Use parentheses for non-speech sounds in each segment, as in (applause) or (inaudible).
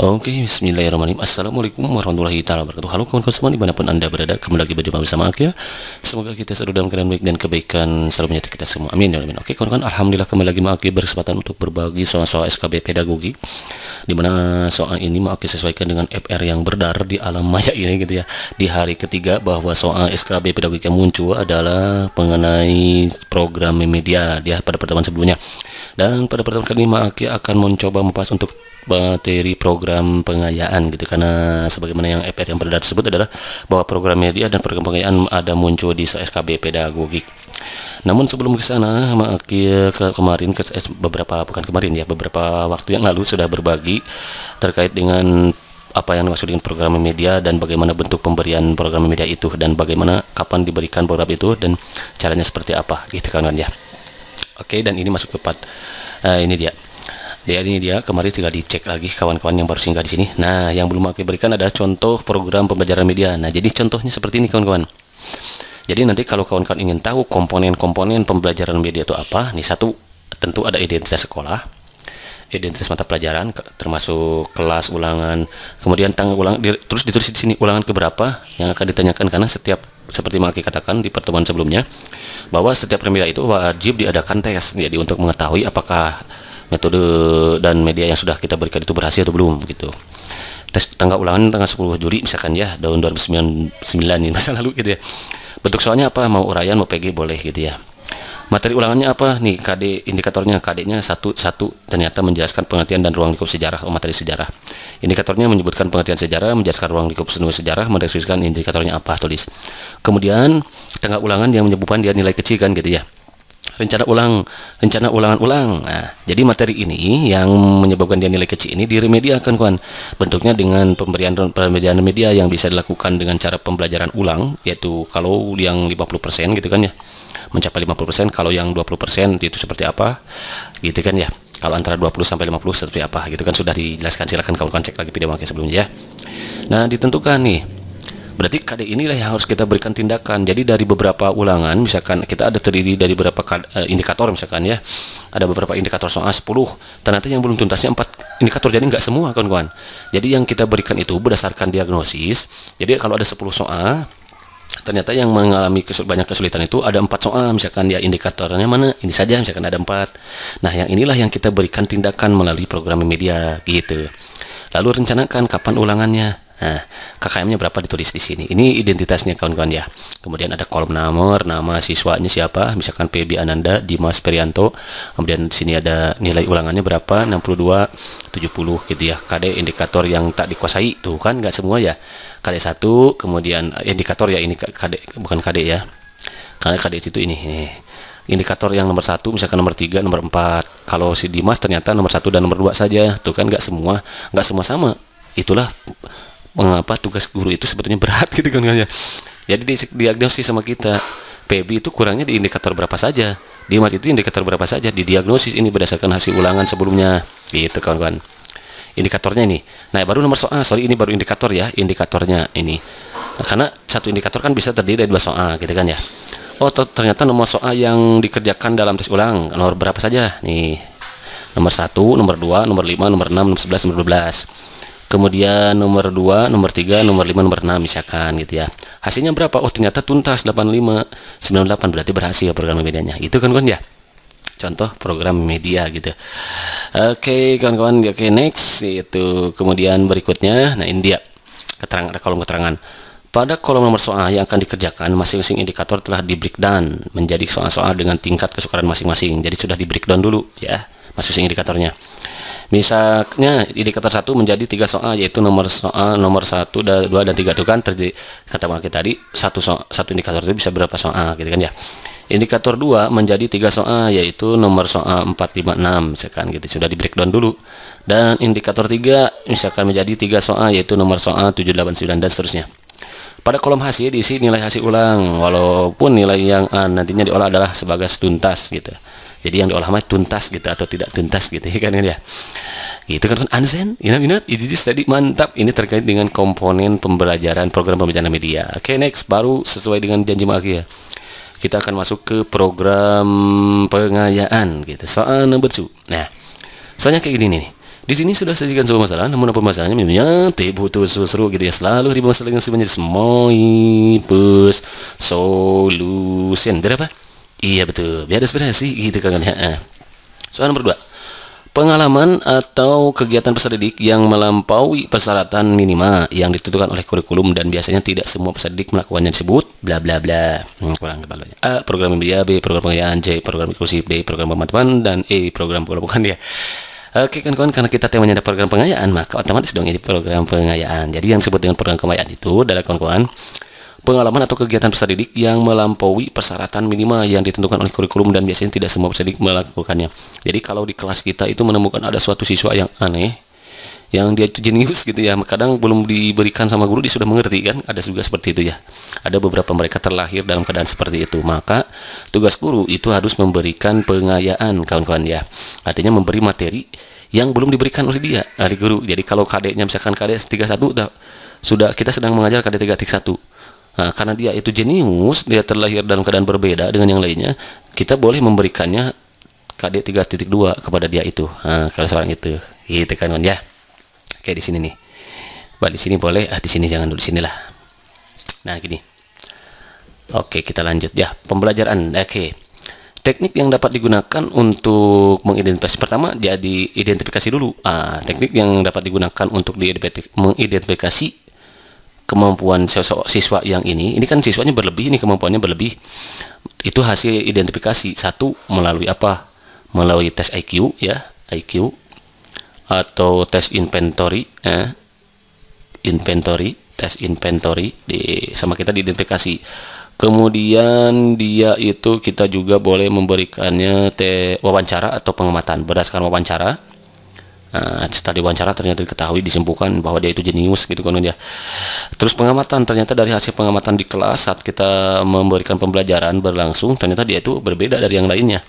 Oke, okay, bismillahirrahmanirrahim. Assalamualaikum warahmatullahi taala wabarakatuh. Halo kawan-kawan semua dimanapun Anda berada, kembali lagi berjumpa bersama ya. Semoga kita selalu dalam keadaan baik dan kebaikan selalu menyertai kita semua. Amin ya alamin. Oke, okay, kawan-kawan, alhamdulillah kembali lagi Maki ya, berkesempatan untuk berbagi soal-soal SKB pedagogi Dimana soal ini Maki ya, sesuaikan dengan FR yang berdar di alam maya ini gitu ya. Di hari ketiga bahwa soal SKB pedagogi yang muncul adalah mengenai program media dia ya, pada pertemuan sebelumnya dan pada pertemuan ini Aki akan mencoba membahas untuk materi program pengayaan gitu karena sebagaimana yang FR yang beredar tersebut adalah bahwa program media dan program pengayaan ada muncul di SKB pedagogik namun sebelum ke sana, Maki ke kemarin ke eh, beberapa bukan kemarin ya, beberapa waktu yang lalu sudah berbagi terkait dengan apa yang dimaksud dengan program media dan bagaimana bentuk pemberian program media itu dan bagaimana kapan diberikan program itu dan caranya seperti apa gitu kan ya oke dan ini masuk ke part uh, ini dia dia ya, ini dia kemarin tinggal dicek lagi kawan-kawan yang baru singgah di sini nah yang belum aku berikan ada contoh program pembelajaran media nah jadi contohnya seperti ini kawan-kawan jadi nanti kalau kawan-kawan ingin tahu komponen-komponen pembelajaran media itu apa nih satu tentu ada identitas sekolah identitas mata pelajaran termasuk kelas ulangan kemudian tanggal ulang terus ditulis di sini ulangan keberapa yang akan ditanyakan karena setiap seperti Maki katakan di pertemuan sebelumnya bahwa setiap pemilihan itu wajib diadakan tes jadi ya, untuk mengetahui apakah metode dan media yang sudah kita berikan itu berhasil atau belum gitu tes tanggal ulangan tanggal 10 Juli misalkan ya tahun 2009 ini (laughs) masa lalu gitu ya bentuk soalnya apa mau urayan mau PG boleh gitu ya Materi ulangannya apa? Nih KD indikatornya KD-nya satu satu ternyata menjelaskan pengertian dan ruang lingkup sejarah oh, materi sejarah. Indikatornya menyebutkan pengertian sejarah, menjelaskan ruang lingkup seni sejarah, mendeskripsikan indikatornya apa tulis. Kemudian tengah ulangan yang menyebutkan dia nilai kecil kan gitu ya rencana ulang rencana ulangan ulang nah, jadi materi ini yang menyebabkan dia nilai kecil ini diremediakan kawan bentuknya dengan pemberian pemberian media yang bisa dilakukan dengan cara pembelajaran ulang yaitu kalau yang 50% gitu kan ya mencapai 50% kalau yang 20% itu seperti apa gitu kan ya kalau antara 20 sampai 50 seperti apa gitu kan sudah dijelaskan silahkan kawan-kawan cek lagi video makanya sebelumnya ya nah ditentukan nih Berarti kali inilah yang harus kita berikan tindakan. Jadi dari beberapa ulangan, misalkan kita ada terdiri dari beberapa eh, indikator misalkan ya, ada beberapa indikator soal 10, ternyata yang belum tuntasnya 4 indikator, jadi nggak semua kawan-kawan. Jadi yang kita berikan itu berdasarkan diagnosis, jadi kalau ada 10 soal, ternyata yang mengalami banyak kesulitan itu ada empat soal misalkan ya indikatornya mana ini saja misalkan ada empat nah yang inilah yang kita berikan tindakan melalui program media gitu lalu rencanakan kapan ulangannya Nah, KKM-nya berapa ditulis di sini. Ini identitasnya kawan-kawan ya. Kemudian ada kolom nomor, nama siswanya siapa, misalkan PB Ananda, Dimas Perianto. Kemudian di sini ada nilai ulangannya berapa, 62, 70 gitu ya. KD indikator yang tak dikuasai tuh kan nggak semua ya. KD 1, kemudian eh, indikator ya ini KD bukan KD ya. Karena KD itu ini. ini indikator yang nomor satu misalkan nomor tiga nomor empat kalau si Dimas ternyata nomor satu dan nomor dua saja tuh kan nggak semua nggak semua sama itulah mengapa eh, tugas guru itu sebetulnya berat (laughs) gitu kan, kan ya. Jadi di diagnosis sama kita PB itu kurangnya di indikator berapa saja. Di mas itu indikator berapa saja di diagnosis ini berdasarkan hasil ulangan sebelumnya gitu kawan-kawan kan. indikatornya ini. Nah, baru nomor soal. Ah, sorry, ini baru indikator ya, indikatornya ini. Nah, karena satu indikator kan bisa terdiri dari dua soal, gitu kan ya. Oh, ternyata nomor soal yang dikerjakan dalam tes ulang nomor berapa saja? Nih. Nomor satu, nomor 2, nomor 5, nomor 6, nomor 11, nomor 12 kemudian nomor 2 nomor 3 nomor 5 nomor 6 misalkan gitu ya hasilnya berapa oh ternyata tuntas 85 98 berarti berhasil program medianya itu kan kan ya contoh program media gitu oke okay, kawan-kawan oke okay, next itu kemudian berikutnya nah ini dia keterangan kolom keterangan pada kolom nomor soal yang akan dikerjakan, masing-masing indikator telah di breakdown menjadi soal-soal dengan tingkat kesukaran masing-masing. Jadi sudah di breakdown dulu ya, masing-masing indikatornya. Misalnya indikator satu menjadi tiga soal yaitu nomor soal nomor satu, dan dua dan tiga itu kan terjadi kata kita tadi satu soal, satu indikator itu bisa berapa soal gitu kan ya. Indikator dua menjadi tiga soal yaitu nomor soal empat, lima, enam, misalkan gitu sudah di breakdown dulu. Dan indikator tiga misalkan menjadi tiga soal yaitu nomor soal tujuh, delapan, sembilan dan seterusnya. Pada kolom hasil diisi nilai hasil ulang, walaupun nilai yang uh, nantinya diolah adalah sebagai tuntas gitu. Jadi yang diolah mah tuntas gitu atau tidak tuntas gitu (laughs) ya kan ya. Gitu kan Anzen, ini ini jadi tadi mantap ini terkait dengan komponen pembelajaran program pembelajaran media. Oke, okay, next baru sesuai dengan janji Maki ya. Kita akan masuk ke program pengayaan gitu. Soal number 2. Nah, soalnya kayak gini nih. Di sini sudah saya sajikan sebuah masalah, namun apa masalahnya? Menyate butuh seru gitu ya. Selalu ribu masalah dimasalahkan sebenarnya plus solution. Berapa? Iya betul. Biar aspirasi gitu kan. ya. Soal nomor dua. pengalaman atau kegiatan peserta didik yang melampaui persyaratan minimal yang ditentukan oleh kurikulum dan biasanya tidak semua peserta didik melakukannya disebut bla bla bla hmm, kurang kepalanya A program media B program pengayaan C program inklusif D program pemantapan dan E program pola bukan ya Oke kawan-kawan karena kita temanya ada program pengayaan maka otomatis dong ini program pengayaan. Jadi yang disebut dengan program pengayaan itu adalah kawan-kawan pengalaman atau kegiatan peserta didik yang melampaui persyaratan minimal yang ditentukan oleh kurikulum dan biasanya tidak semua peserta didik melakukannya. Jadi kalau di kelas kita itu menemukan ada suatu siswa yang aneh yang dia itu jenius gitu ya kadang belum diberikan sama guru dia sudah mengerti kan ada juga seperti itu ya ada beberapa mereka terlahir dalam keadaan seperti itu maka tugas guru itu harus memberikan pengayaan kawan-kawan ya artinya memberi materi yang belum diberikan oleh dia dari guru jadi kalau kadeknya misalkan kadek 31 sudah kita sedang mengajar kadek 31 Nah, karena dia itu jenius, dia terlahir dalam keadaan berbeda dengan yang lainnya, kita boleh memberikannya KD 3.2 kepada dia itu. Nah, kalau seorang itu. Gitu kan, ya kayak di sini nih balik sini boleh ah di sini jangan dulu lah. nah gini oke kita lanjut ya pembelajaran oke teknik yang dapat digunakan untuk mengidentifikasi pertama jadi identifikasi dulu ah teknik yang dapat digunakan untuk mengidentifikasi kemampuan siswa yang ini ini kan siswanya berlebih ini kemampuannya berlebih itu hasil identifikasi satu melalui apa melalui tes IQ ya IQ atau tes inventory eh, inventory tes inventory di sama kita diidentifikasi kemudian dia itu kita juga boleh memberikannya te, wawancara atau pengamatan berdasarkan wawancara nah, setelah diwawancara ternyata diketahui disembuhkan bahwa dia itu jenius gitu kan ya terus pengamatan ternyata dari hasil pengamatan di kelas saat kita memberikan pembelajaran berlangsung ternyata dia itu berbeda dari yang lainnya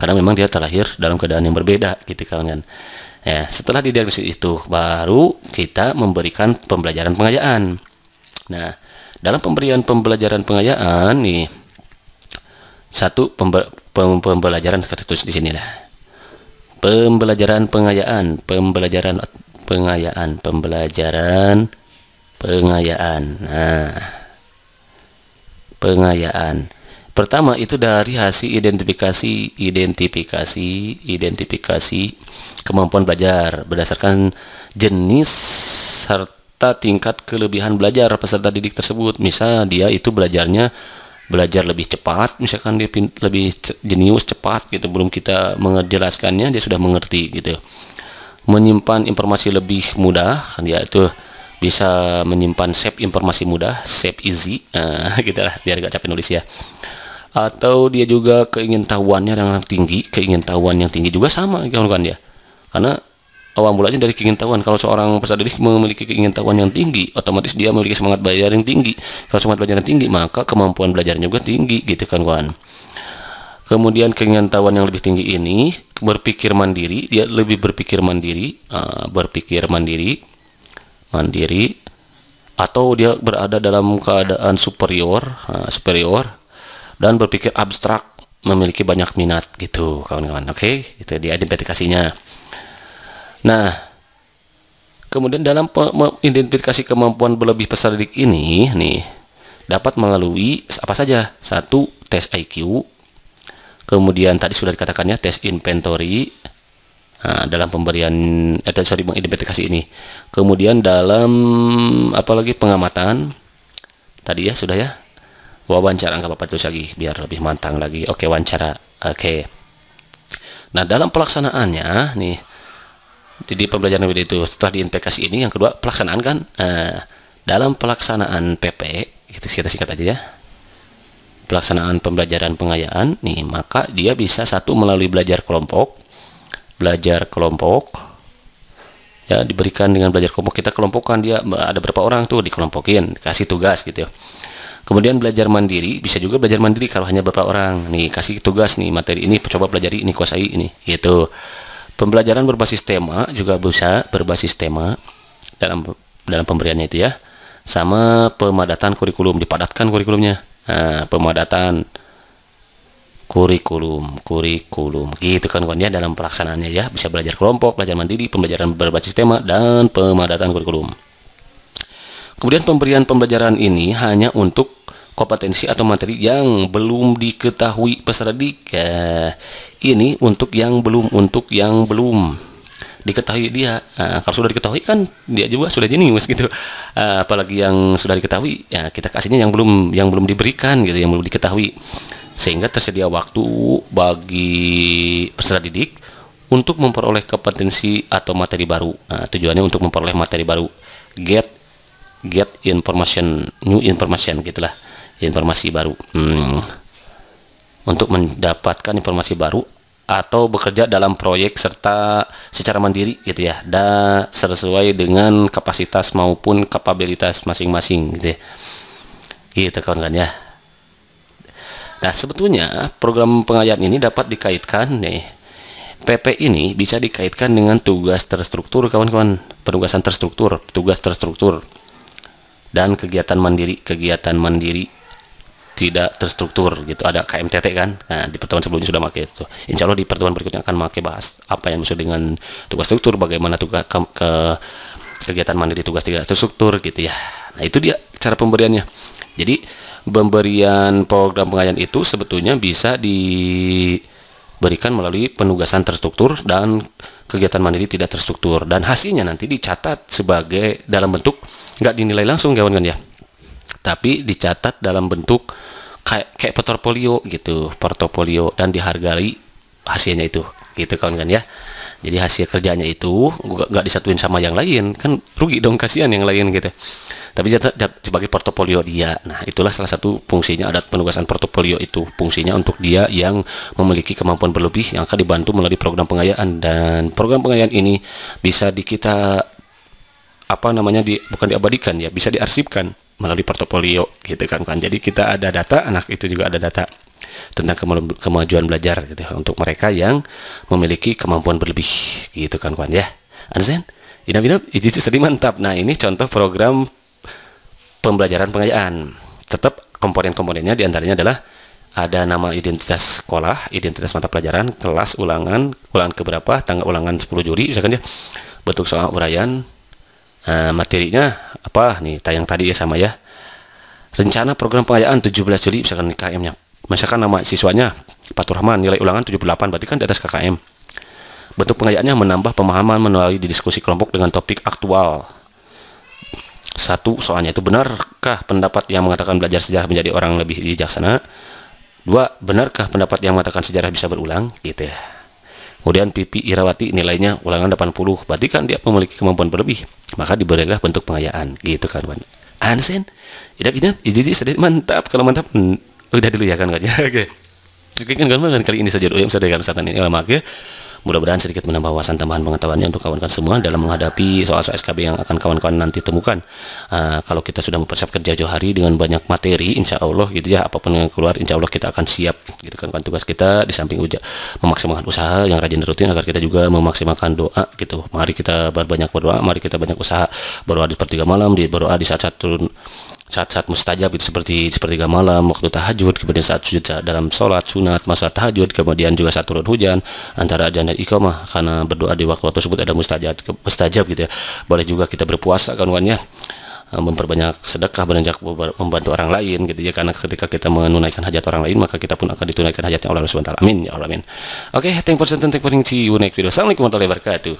karena memang dia terlahir dalam keadaan yang berbeda gitu kan Ya, setelah didiagnosis itu baru kita memberikan pembelajaran pengayaan. Nah, dalam pemberian pembelajaran pengayaan nih satu pembelajaran tertulis di sinilah. Pembelajaran pengayaan, pembelajaran pengayaan, pembelajaran pengayaan. Nah, pengayaan. Pertama itu dari hasil identifikasi, identifikasi, identifikasi kemampuan belajar berdasarkan jenis serta tingkat kelebihan belajar peserta didik tersebut. Misal dia itu belajarnya belajar lebih cepat, misalkan dia lebih jenius cepat gitu, belum kita menjelaskannya dia sudah mengerti gitu. Menyimpan informasi lebih mudah, dia itu bisa menyimpan shape informasi mudah, shape easy, uh, (laughs) gitu lah, biar gak capek nulis ya atau dia juga keingin keingintahuannya yang tinggi keingin keingintahuan yang tinggi juga sama gitu kan kawan ya karena awal mulanya dari keingin keingintahuan kalau seorang peserta didik memiliki keingintahuan yang tinggi otomatis dia memiliki semangat belajar yang tinggi kalau semangat belajar yang tinggi maka kemampuan belajarnya juga tinggi gitu kan kawan kemudian keingin keingintahuan yang lebih tinggi ini berpikir mandiri dia lebih berpikir mandiri ah, berpikir mandiri mandiri atau dia berada dalam keadaan superior ah, superior dan berpikir abstrak memiliki banyak minat gitu kawan-kawan oke okay? itu dia identifikasinya nah kemudian dalam identifikasi kemampuan berlebih peserta didik ini nih dapat melalui apa saja satu tes IQ kemudian tadi sudah dikatakannya tes inventory Nah, dalam pemberian eh, sorry mengidentifikasi ini kemudian dalam apalagi pengamatan tadi ya sudah ya wawancara nggak apa-apa terus lagi biar lebih mantang lagi oke wawancara oke nah dalam pelaksanaannya nih di pembelajaran video itu setelah diinvestasi ini yang kedua pelaksanaan kan eh, dalam pelaksanaan PP itu kita singkat aja ya pelaksanaan pembelajaran pengayaan nih maka dia bisa satu melalui belajar kelompok belajar kelompok ya diberikan dengan belajar kelompok kita kelompokkan dia ada berapa orang tuh dikelompokin kasih tugas gitu ya Kemudian belajar mandiri, bisa juga belajar mandiri kalau hanya beberapa orang. Nih, kasih tugas nih, materi ini coba pelajari, ini kuasai ini, gitu. Pembelajaran berbasis tema juga bisa berbasis tema dalam dalam pemberiannya itu ya. Sama pemadatan kurikulum, dipadatkan kurikulumnya. Nah, pemadatan kurikulum, kurikulum. Gitu kan kawan ya dalam pelaksanaannya ya, bisa belajar kelompok, belajar mandiri, pembelajaran berbasis tema dan pemadatan kurikulum. Kemudian pemberian pembelajaran ini hanya untuk kompetensi atau materi yang belum diketahui peserta didik ya, ini untuk yang belum untuk yang belum diketahui dia nah, kalau sudah diketahui kan dia juga sudah jenius gitu ah, apalagi yang sudah diketahui ya kita kasihnya yang belum yang belum diberikan gitu yang belum diketahui sehingga tersedia waktu bagi peserta didik untuk memperoleh kompetensi atau materi baru nah, tujuannya untuk memperoleh materi baru get get information new information gitulah informasi baru. Hmm. Untuk mendapatkan informasi baru atau bekerja dalam proyek serta secara mandiri gitu ya dan sesuai dengan kapasitas maupun kapabilitas masing-masing gitu ya gitu kawan kan ya nah sebetulnya program pengayaan ini dapat dikaitkan nih PP ini bisa dikaitkan dengan tugas terstruktur kawan-kawan penugasan terstruktur tugas terstruktur dan kegiatan mandiri kegiatan mandiri tidak terstruktur gitu ada KMTT kan nah, di pertemuan sebelumnya sudah pakai itu insya Allah di pertemuan berikutnya akan pakai bahas apa yang maksud dengan tugas struktur bagaimana tugas ke, ke kegiatan mandiri tugas tidak terstruktur gitu ya nah itu dia cara pemberiannya jadi pemberian program pengajian itu sebetulnya bisa diberikan melalui penugasan terstruktur dan kegiatan mandiri tidak terstruktur dan hasilnya nanti dicatat sebagai dalam bentuk nggak dinilai langsung kawan-kawan ya tapi dicatat dalam bentuk kayak kayak portofolio gitu portofolio dan dihargai hasilnya itu gitu kawan kan ya jadi hasil kerjanya itu nggak disatuin sama yang lain kan rugi dong kasihan yang lain gitu tapi jatuh, jatuh, sebagai portofolio dia nah itulah salah satu fungsinya adat penugasan portofolio itu fungsinya untuk dia yang memiliki kemampuan berlebih yang akan dibantu melalui program pengayaan dan program pengayaan ini bisa di kita apa namanya di bukan diabadikan ya bisa diarsipkan melalui portofolio gitu kan kan jadi kita ada data anak itu juga ada data tentang kemajuan belajar gitu ya, untuk mereka yang memiliki kemampuan berlebih gitu kan kawan ya Anzen, inap inap itu tadi mantap nah ini contoh program pembelajaran pengayaan tetap komponen-komponennya diantaranya adalah ada nama identitas sekolah, identitas mata pelajaran, kelas ulangan, ulangan keberapa, tanggal ulangan 10 juri, misalkan ya, bentuk soal urayan, eh, materinya apa nih tayang tadi ya sama ya rencana program pengayaan 17 Juli misalkan KKM nya misalkan nama siswanya Pak Rahman nilai ulangan 78 berarti kan di atas KKM bentuk pengayaannya menambah pemahaman melalui diskusi kelompok dengan topik aktual satu soalnya itu benarkah pendapat yang mengatakan belajar sejarah menjadi orang lebih bijaksana dua benarkah pendapat yang mengatakan sejarah bisa berulang gitu ya Kemudian Pipi Irawati nilainya ulangan 80, berarti kan dia memiliki kemampuan berlebih, maka diberilah bentuk pengayaan gitu kan kawan. Ansen, idap idap, jadi sedih mantap kalau mantap hmm, udah dulu ya kan ya. (laughs) Oke. Oke kan kan, kan kan, kali ini saja dulu saya dengan kesehatan ini lama ya. Mudah-mudahan sedikit menambah wawasan tambahan pengetahuannya untuk kawan-kawan semua dalam menghadapi soal-soal SKB yang akan kawan-kawan nanti temukan. Uh, kalau kita sudah mempersiapkan kerja jauh hari dengan banyak materi, insya Allah gitu ya, apapun yang keluar, insya Allah kita akan siap. Gitu kan, kan tugas kita di samping uja, memaksimalkan usaha yang rajin rutin agar kita juga memaksimalkan doa gitu. Mari kita berbanyak berdoa, mari kita banyak usaha berdoa di pertiga malam, di berdoa di saat-saat turun saat-saat mustajab itu seperti seperti malam waktu tahajud kemudian saat sujud saat dalam sholat sunat masa tahajud kemudian juga saat turun hujan antara ajan dan iqamah karena berdoa di waktu tersebut ada mustajab mustajab gitu ya boleh juga kita berpuasa kawannya eh, memperbanyak sedekah beranjak membantu orang lain gitu ya karena ketika kita menunaikan hajat orang lain maka kita pun akan ditunaikan hajatnya oleh Allah SWT amin ya Allah amin oke okay, thank you for thank you for see you next video assalamualaikum warahmatullahi wabarakatuh